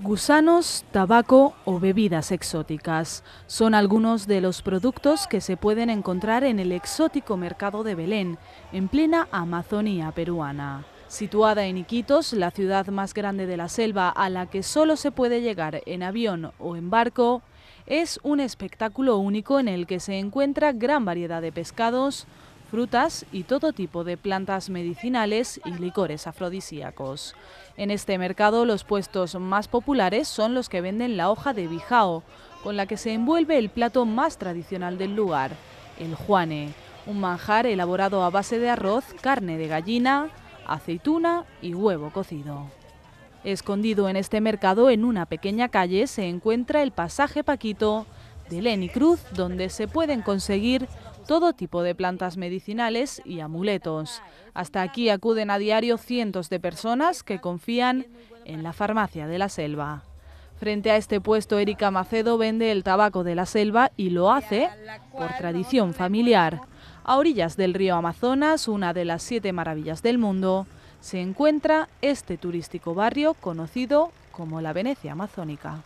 Gusanos, tabaco o bebidas exóticas son algunos de los productos que se pueden encontrar en el exótico mercado de Belén, en plena Amazonía peruana. Situada en Iquitos, la ciudad más grande de la selva a la que solo se puede llegar en avión o en barco, es un espectáculo único en el que se encuentra gran variedad de pescados, frutas y todo tipo de plantas medicinales y licores afrodisíacos. En este mercado los puestos más populares son los que venden la hoja de bijao, con la que se envuelve el plato más tradicional del lugar, el juane, un manjar elaborado a base de arroz, carne de gallina, aceituna y huevo cocido. Escondido en este mercado, en una pequeña calle, se encuentra el pasaje Paquito de Leni Cruz, donde se pueden conseguir todo tipo de plantas medicinales y amuletos. Hasta aquí acuden a diario cientos de personas que confían en la farmacia de la selva. Frente a este puesto, Erika Macedo vende el tabaco de la selva y lo hace por tradición familiar. A orillas del río Amazonas, una de las siete maravillas del mundo, se encuentra este turístico barrio conocido como la Venecia Amazónica.